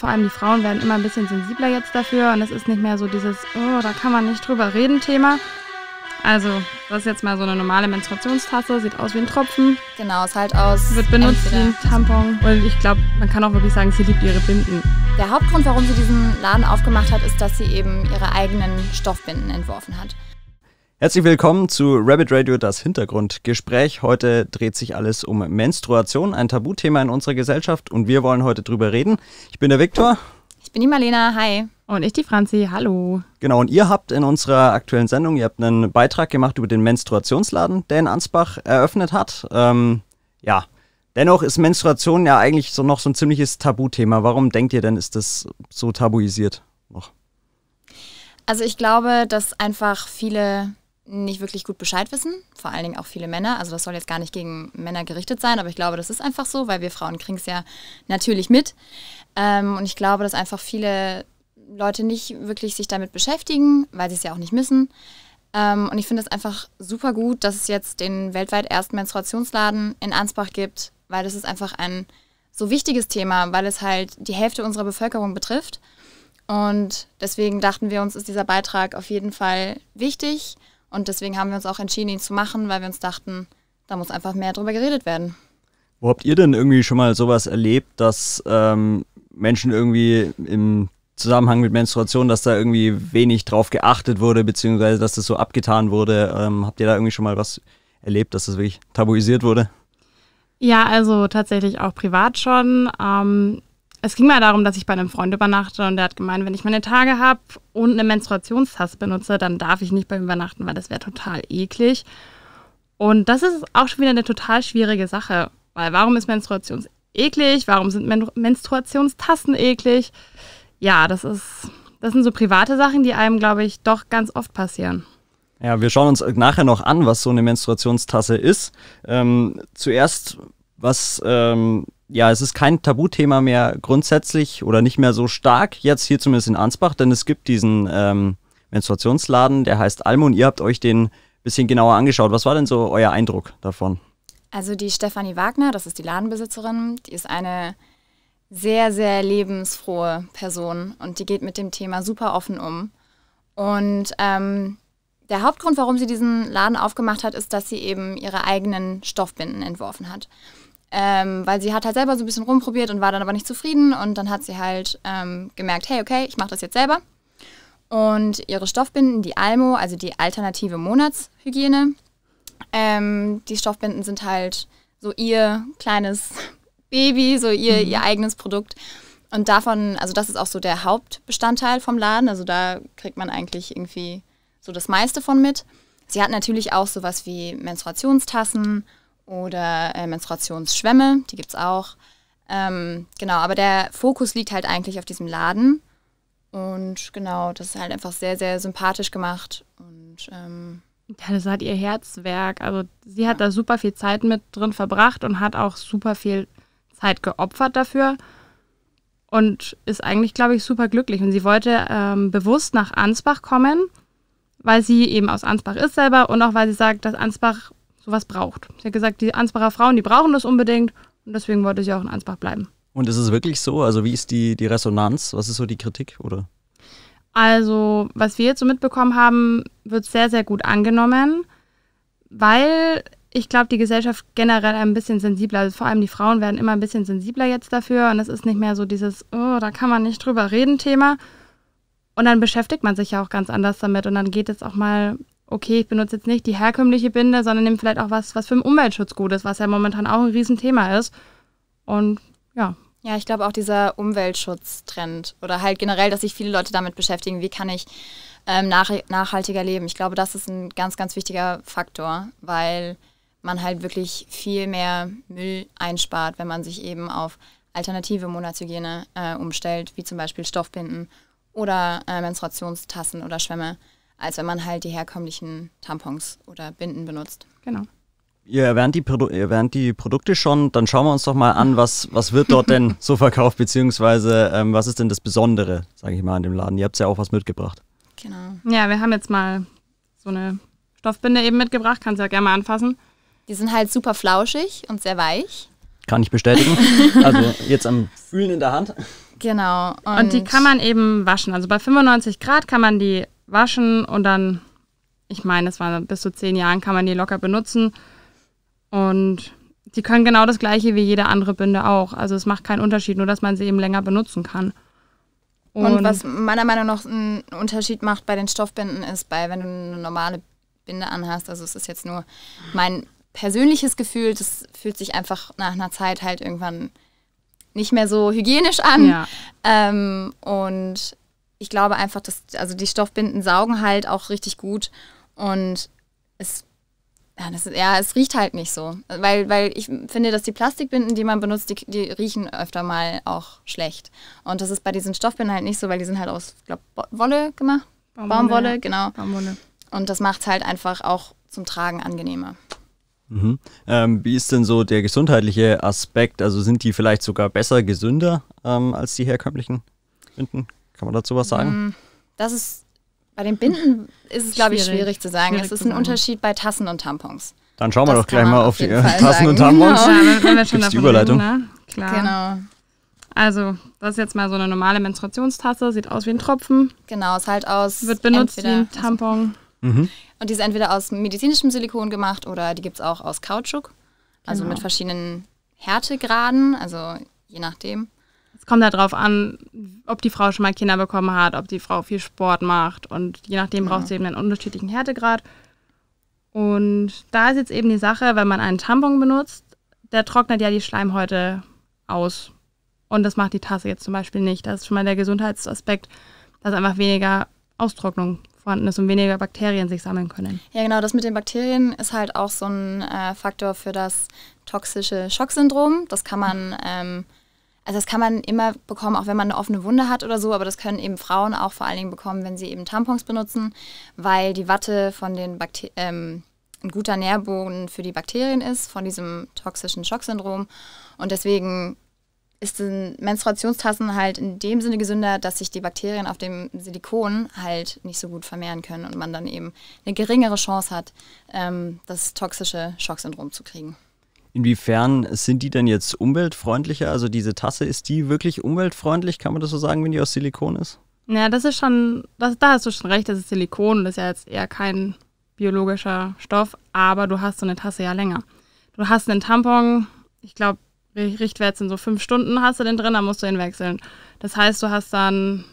Vor allem die Frauen werden immer ein bisschen sensibler jetzt dafür und es ist nicht mehr so dieses, oh, da kann man nicht drüber reden Thema. Also, das ist jetzt mal so eine normale Menstruationstasse, sieht aus wie ein Tropfen. Genau, es halt aus. Wird benutzt wie ein Tampon. Und ich glaube, man kann auch wirklich sagen, sie liebt ihre Binden. Der Hauptgrund, warum sie diesen Laden aufgemacht hat, ist, dass sie eben ihre eigenen Stoffbinden entworfen hat. Herzlich willkommen zu Rabbit Radio, das Hintergrundgespräch. Heute dreht sich alles um Menstruation, ein Tabuthema in unserer Gesellschaft und wir wollen heute drüber reden. Ich bin der Viktor. Ich bin die Marlena, hi. Und ich die Franzi, hallo. Genau, und ihr habt in unserer aktuellen Sendung, ihr habt einen Beitrag gemacht über den Menstruationsladen, der in Ansbach eröffnet hat. Ähm, ja, dennoch ist Menstruation ja eigentlich so noch so ein ziemliches Tabuthema. Warum denkt ihr denn, ist das so tabuisiert noch? Also ich glaube, dass einfach viele nicht wirklich gut Bescheid wissen, vor allen Dingen auch viele Männer. Also das soll jetzt gar nicht gegen Männer gerichtet sein, aber ich glaube, das ist einfach so, weil wir Frauen kriegen es ja natürlich mit. Ähm, und ich glaube, dass einfach viele Leute nicht wirklich sich damit beschäftigen, weil sie es ja auch nicht müssen. Ähm, und ich finde es einfach super gut, dass es jetzt den weltweit ersten Menstruationsladen in Ansbach gibt, weil das ist einfach ein so wichtiges Thema, weil es halt die Hälfte unserer Bevölkerung betrifft. Und deswegen dachten wir uns, ist dieser Beitrag auf jeden Fall wichtig. Und deswegen haben wir uns auch entschieden, ihn zu machen, weil wir uns dachten, da muss einfach mehr drüber geredet werden. Wo habt ihr denn irgendwie schon mal sowas erlebt, dass ähm, Menschen irgendwie im Zusammenhang mit Menstruation, dass da irgendwie wenig drauf geachtet wurde, beziehungsweise dass das so abgetan wurde? Ähm, habt ihr da irgendwie schon mal was erlebt, dass das wirklich tabuisiert wurde? Ja, also tatsächlich auch privat schon. Ähm, es ging mal darum, dass ich bei einem Freund übernachte und der hat gemeint, wenn ich meine Tage habe und eine Menstruationstasse benutze, dann darf ich nicht bei ihm übernachten, weil das wäre total eklig. Und das ist auch schon wieder eine total schwierige Sache, weil warum ist Menstruation eklig? Warum sind Men Menstruationstassen eklig? Ja, das ist, das sind so private Sachen, die einem, glaube ich, doch ganz oft passieren. Ja, wir schauen uns nachher noch an, was so eine Menstruationstasse ist. Ähm, zuerst, was ähm, ja, es ist kein Tabuthema mehr grundsätzlich oder nicht mehr so stark, jetzt hier zumindest in Ansbach, denn es gibt diesen ähm, Menstruationsladen, der heißt Almo und ihr habt euch den ein bisschen genauer angeschaut. Was war denn so euer Eindruck davon? Also die Stefanie Wagner, das ist die Ladenbesitzerin, die ist eine sehr, sehr lebensfrohe Person und die geht mit dem Thema super offen um. Und ähm, der Hauptgrund, warum sie diesen Laden aufgemacht hat, ist, dass sie eben ihre eigenen Stoffbinden entworfen hat. Ähm, weil sie hat halt selber so ein bisschen rumprobiert und war dann aber nicht zufrieden und dann hat sie halt ähm, gemerkt, hey, okay, ich mache das jetzt selber. Und ihre Stoffbinden, die Almo, also die alternative Monatshygiene, ähm, die Stoffbinden sind halt so ihr kleines Baby, so ihr, mhm. ihr eigenes Produkt. Und davon, also das ist auch so der Hauptbestandteil vom Laden, also da kriegt man eigentlich irgendwie so das meiste von mit. Sie hat natürlich auch sowas wie Menstruationstassen oder äh, Menstruationsschwämme, die gibt es auch. Ähm, genau, aber der Fokus liegt halt eigentlich auf diesem Laden. Und genau, das ist halt einfach sehr, sehr sympathisch gemacht. Und ähm, ja, das hat ihr Herzwerk. Also sie hat ja. da super viel Zeit mit drin verbracht und hat auch super viel Zeit geopfert dafür. Und ist eigentlich, glaube ich, super glücklich. Und sie wollte ähm, bewusst nach Ansbach kommen, weil sie eben aus Ansbach ist selber und auch weil sie sagt, dass Ansbach sowas braucht. Sie hat gesagt, die Ansbacher Frauen, die brauchen das unbedingt und deswegen wollte sie auch in Ansbach bleiben. Und ist es wirklich so? Also wie ist die, die Resonanz? Was ist so die Kritik, oder? Also, was wir jetzt so mitbekommen haben, wird sehr, sehr gut angenommen, weil ich glaube, die Gesellschaft generell ein bisschen sensibler, also vor allem die Frauen werden immer ein bisschen sensibler jetzt dafür und es ist nicht mehr so dieses, oh, da kann man nicht drüber reden Thema. Und dann beschäftigt man sich ja auch ganz anders damit und dann geht es auch mal okay, ich benutze jetzt nicht die herkömmliche Binde, sondern nehme vielleicht auch was, was für den Umweltschutz gut ist, was ja momentan auch ein Riesenthema ist. Und ja. Ja, ich glaube auch dieser Umweltschutztrend oder halt generell, dass sich viele Leute damit beschäftigen, wie kann ich ähm, nach, nachhaltiger leben. Ich glaube, das ist ein ganz, ganz wichtiger Faktor, weil man halt wirklich viel mehr Müll einspart, wenn man sich eben auf alternative Monatshygiene äh, umstellt, wie zum Beispiel Stoffbinden oder äh, Menstruationstassen oder Schwämme als wenn man halt die herkömmlichen Tampons oder Binden benutzt. Genau. Ihr erwähnt die, Produ ihr äh, erwähnt die Produkte schon, dann schauen wir uns doch mal an, was, was wird dort denn so verkauft, beziehungsweise ähm, was ist denn das Besondere, sage ich mal, an dem Laden? Ihr habt ja auch was mitgebracht. Genau. Ja, wir haben jetzt mal so eine Stoffbinde eben mitgebracht, kannst ja gerne mal anfassen. Die sind halt super flauschig und sehr weich. Kann ich bestätigen. also jetzt am Fühlen in der Hand. Genau. Und, und die kann man eben waschen. Also bei 95 Grad kann man die waschen und dann, ich meine, es war bis zu zehn Jahren, kann man die locker benutzen. Und die können genau das gleiche wie jede andere Binde auch. Also es macht keinen Unterschied, nur dass man sie eben länger benutzen kann. Und, und was meiner Meinung nach einen Unterschied macht bei den Stoffbinden ist, bei wenn du eine normale Binde anhast, also es ist jetzt nur mein persönliches Gefühl, das fühlt sich einfach nach einer Zeit halt irgendwann nicht mehr so hygienisch an. Ja. Ähm, und ich glaube einfach, dass also die Stoffbinden saugen halt auch richtig gut und es ja, das, ja, es riecht halt nicht so, weil, weil ich finde, dass die Plastikbinden, die man benutzt, die, die riechen öfter mal auch schlecht. Und das ist bei diesen Stoffbinden halt nicht so, weil die sind halt aus, glaube Wolle gemacht, Baumwolle, Baumwolle genau. Baumwolle. Und das macht es halt einfach auch zum Tragen angenehmer. Mhm. Ähm, wie ist denn so der gesundheitliche Aspekt? Also sind die vielleicht sogar besser, gesünder ähm, als die herkömmlichen Binden? Kann man dazu was sagen? Mm, das ist bei den Binden ist es, glaube ich, schwierig zu sagen. Schwierig es ist ein Unterschied bei Tassen und Tampons. Dann schauen wir das doch gleich mal auf, die äh, Tassen und Tampons. Genau. Ja, wenn die Überleitung. Reden, ne? Klar. Genau. Also, das ist jetzt mal so eine normale Menstruationstasse, sieht aus wie ein Tropfen. Genau, ist halt aus. Wird benutzt wie ein Tampon. Mhm. Und die ist entweder aus medizinischem Silikon gemacht oder die gibt es auch aus Kautschuk. Also genau. mit verschiedenen Härtegraden, also je nachdem. Es kommt halt darauf an, ob die Frau schon mal Kinder bekommen hat, ob die Frau viel Sport macht und je nachdem ja. braucht sie eben einen unterschiedlichen Härtegrad. Und da ist jetzt eben die Sache, wenn man einen Tampon benutzt, der trocknet ja die Schleimhäute aus. Und das macht die Tasse jetzt zum Beispiel nicht. Das ist schon mal der Gesundheitsaspekt, dass einfach weniger Austrocknung vorhanden ist und weniger Bakterien sich sammeln können. Ja, genau, das mit den Bakterien ist halt auch so ein äh, Faktor für das toxische Schocksyndrom. Das kann man ähm, also das kann man immer bekommen, auch wenn man eine offene Wunde hat oder so, aber das können eben Frauen auch vor allen Dingen bekommen, wenn sie eben Tampons benutzen, weil die Watte von den Bakterien, ähm, ein guter Nährboden für die Bakterien ist, von diesem toxischen Schocksyndrom. Und deswegen ist den Menstruationstassen halt in dem Sinne gesünder, dass sich die Bakterien auf dem Silikon halt nicht so gut vermehren können und man dann eben eine geringere Chance hat, ähm, das toxische Schocksyndrom zu kriegen. Inwiefern sind die denn jetzt umweltfreundlicher? Also diese Tasse, ist die wirklich umweltfreundlich? Kann man das so sagen, wenn die aus Silikon ist? Ja, das ist schon, das, da hast du schon recht, das ist Silikon, das ist ja jetzt eher kein biologischer Stoff, aber du hast so eine Tasse ja länger. Du hast einen Tampon, ich glaube, Richtwert sind so fünf Stunden hast du den drin, dann musst du ihn wechseln. Das heißt, du hast dann,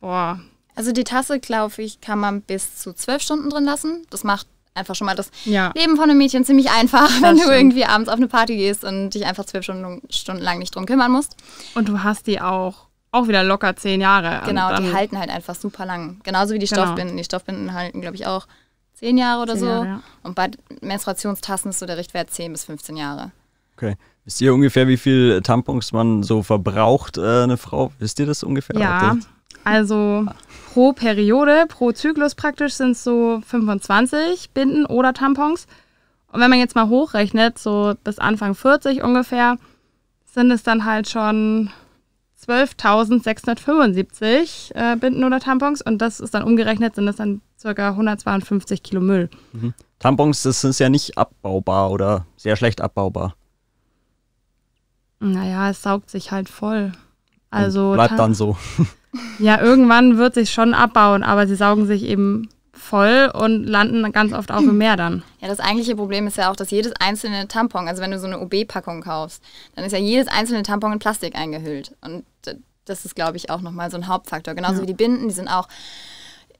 boah. Also die Tasse, glaube ich, kann man bis zu zwölf Stunden drin lassen. Das macht einfach schon mal das ja. Leben von einem Mädchen ziemlich einfach, das wenn du irgendwie abends auf eine Party gehst und dich einfach zwölf Stunden, Stunden lang nicht drum kümmern musst. Und du hast die auch auch wieder locker zehn Jahre. Genau, die halten halt einfach super lang. Genauso wie die genau. Stoffbinden. Die Stoffbinden halten, glaube ich, auch zehn Jahre oder zehn so. Jahre, ja. Und bei Menstruationstassen ist so der Richtwert 10 bis 15 Jahre. Okay. Wisst ihr ungefähr, wie viel Tampons man so verbraucht, äh, eine Frau? Wisst ihr das ungefähr? Ja, das? Also pro Periode, pro Zyklus praktisch sind es so 25 Binden oder Tampons. Und wenn man jetzt mal hochrechnet, so bis Anfang 40 ungefähr, sind es dann halt schon 12.675 äh, Binden oder Tampons und das ist dann umgerechnet, sind es dann ca. 152 Kilo Müll. Mhm. Tampons, das ist ja nicht abbaubar oder sehr schlecht abbaubar. Naja, es saugt sich halt voll. Also und bleibt dann so. Ja, irgendwann wird sich schon abbauen, aber sie saugen sich eben voll und landen ganz oft auch im Meer dann. Ja, das eigentliche Problem ist ja auch, dass jedes einzelne Tampon, also wenn du so eine OB-Packung kaufst, dann ist ja jedes einzelne Tampon in Plastik eingehüllt. Und das ist, glaube ich, auch nochmal so ein Hauptfaktor. Genauso ja. wie die Binden, die sind auch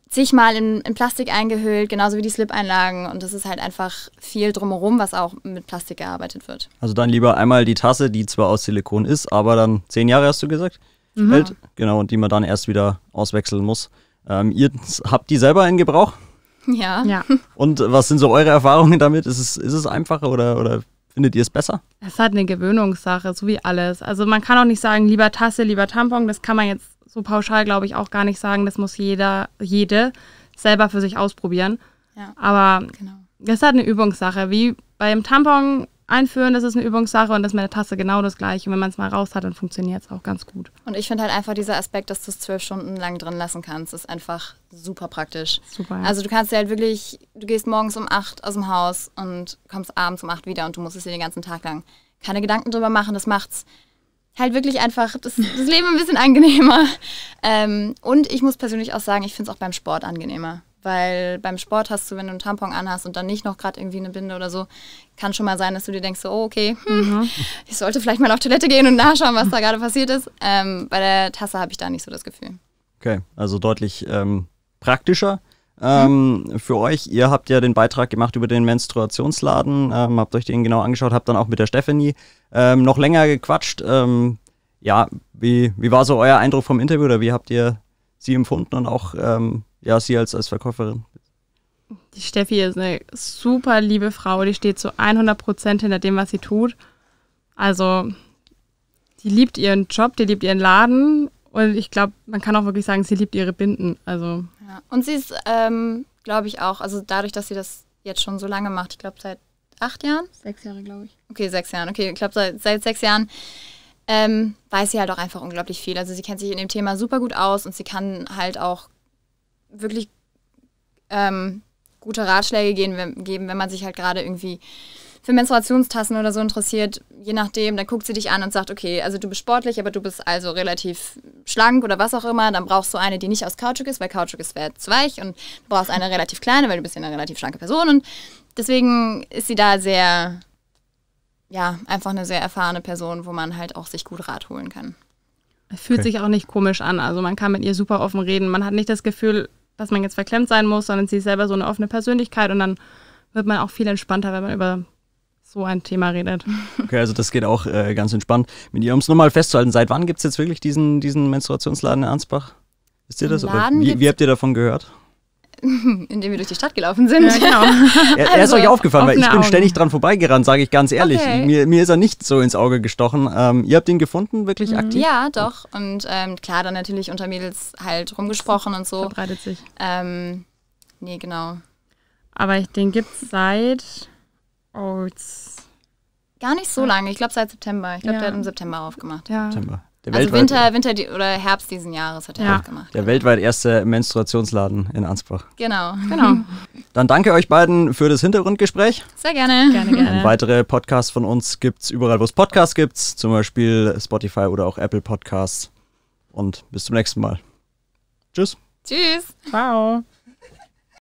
zigmal in, in Plastik eingehüllt, genauso wie die Slip-Einlagen. Und das ist halt einfach viel drumherum, was auch mit Plastik gearbeitet wird. Also dann lieber einmal die Tasse, die zwar aus Silikon ist, aber dann zehn Jahre hast du gesagt, mhm. hält. Genau, und die man dann erst wieder auswechseln muss. Ähm, ihr habt die selber in Gebrauch? Ja. ja. Und was sind so eure Erfahrungen damit? Ist es, ist es einfacher oder, oder Findet ihr es besser? Es ist halt eine Gewöhnungssache, so wie alles. Also man kann auch nicht sagen, lieber Tasse, lieber Tampon, das kann man jetzt so pauschal, glaube ich, auch gar nicht sagen. Das muss jeder, jede selber für sich ausprobieren. Ja, Aber genau. das ist halt eine Übungssache. Wie beim Tampon einführen, das ist eine Übungssache und das mit der Tasse genau das gleiche. Und wenn man es mal raus hat, dann funktioniert es auch ganz gut. Und ich finde halt einfach dieser Aspekt, dass du es zwölf Stunden lang drin lassen kannst, ist einfach super praktisch. Super. Ja. Also du kannst dir halt wirklich, du gehst morgens um acht aus dem Haus und kommst abends um acht wieder und du musst es dir den ganzen Tag lang keine Gedanken drüber machen, das macht's halt wirklich einfach das, das Leben ein bisschen angenehmer. Ähm, und ich muss persönlich auch sagen, ich finde es auch beim Sport angenehmer. Weil beim Sport hast du, wenn du einen Tampon anhast und dann nicht noch gerade irgendwie eine Binde oder so, kann schon mal sein, dass du dir denkst, so, oh, okay, hm, mhm. ich sollte vielleicht mal auf Toilette gehen und nachschauen, was da gerade passiert ist. Ähm, bei der Tasse habe ich da nicht so das Gefühl. Okay, also deutlich ähm, praktischer. Ähm, mhm. Für euch, ihr habt ja den Beitrag gemacht über den Menstruationsladen, ähm, habt euch den genau angeschaut, habt dann auch mit der Stephanie ähm, noch länger gequatscht. Ähm, ja, wie, wie war so euer Eindruck vom Interview oder wie habt ihr sie empfunden und auch ähm, ja, sie als, als Verkäuferin? Die Steffi ist eine super liebe Frau, die steht zu 100 hinter dem, was sie tut. Also, die liebt ihren Job, die liebt ihren Laden und ich glaube, man kann auch wirklich sagen, sie liebt ihre Binden. Also. Ja. Und sie ist, ähm, glaube ich, auch, also dadurch, dass sie das jetzt schon so lange macht, ich glaube seit acht Jahren? Sechs Jahre, glaube ich. Okay, sechs Jahren. Okay, ich glaube seit, seit sechs Jahren ähm, weiß sie halt auch einfach unglaublich viel. Also sie kennt sich in dem Thema super gut aus und sie kann halt auch wirklich ähm, gute Ratschläge geben, wenn, geben, wenn man sich halt gerade irgendwie für Menstruationstassen oder so interessiert, je nachdem, dann guckt sie dich an und sagt, okay, also du bist sportlich, aber du bist also relativ schlank oder was auch immer, dann brauchst du eine, die nicht aus Kautschuk ist, weil Kautschuk ist zu weich und du brauchst eine relativ kleine, weil du bist ja eine relativ schlanke Person und deswegen ist sie da sehr, ja, einfach eine sehr erfahrene Person, wo man halt auch sich gut Rat holen kann. Es fühlt okay. sich auch nicht komisch an, also man kann mit ihr super offen reden, man hat nicht das Gefühl, dass man jetzt verklemmt sein muss, sondern sie ist selber so eine offene Persönlichkeit und dann wird man auch viel entspannter, wenn man über so ein Thema redet. Okay, also das geht auch äh, ganz entspannt mit ihr. Um es nochmal festzuhalten, seit wann gibt es jetzt wirklich diesen, diesen Menstruationsladen in Ansbach? Wisst ihr das? Laden wie, wie habt ihr davon gehört? indem wir durch die Stadt gelaufen sind. Ja, genau. er, also, ist euch aufgefallen, weil ich bin Augen. ständig dran vorbeigerannt, sage ich ganz ehrlich. Okay. Mir, mir, ist er nicht so ins Auge gestochen. Ähm, ihr habt ihn gefunden, wirklich mhm. aktiv? Ja, doch. Und ähm, klar, dann natürlich unter Mädels halt rumgesprochen und so. Verbreitet sich. Ähm, nee, genau. Aber ich, den gibt es seit Olds. Gar nicht so lange, ich glaube seit September. Ich glaube, ja. der hat im September aufgemacht. Ja. September. Der also Winter, Winter oder Herbst diesen Jahres hat er ja. aufgemacht. Der weltweit erste Menstruationsladen in Ansbach. Genau. genau. Dann danke euch beiden für das Hintergrundgespräch. Sehr gerne. Gerne, gerne. Und weitere Podcasts von uns gibt es überall, wo es Podcasts gibt, zum Beispiel Spotify oder auch Apple Podcasts. Und bis zum nächsten Mal. Tschüss. Tschüss. Ciao.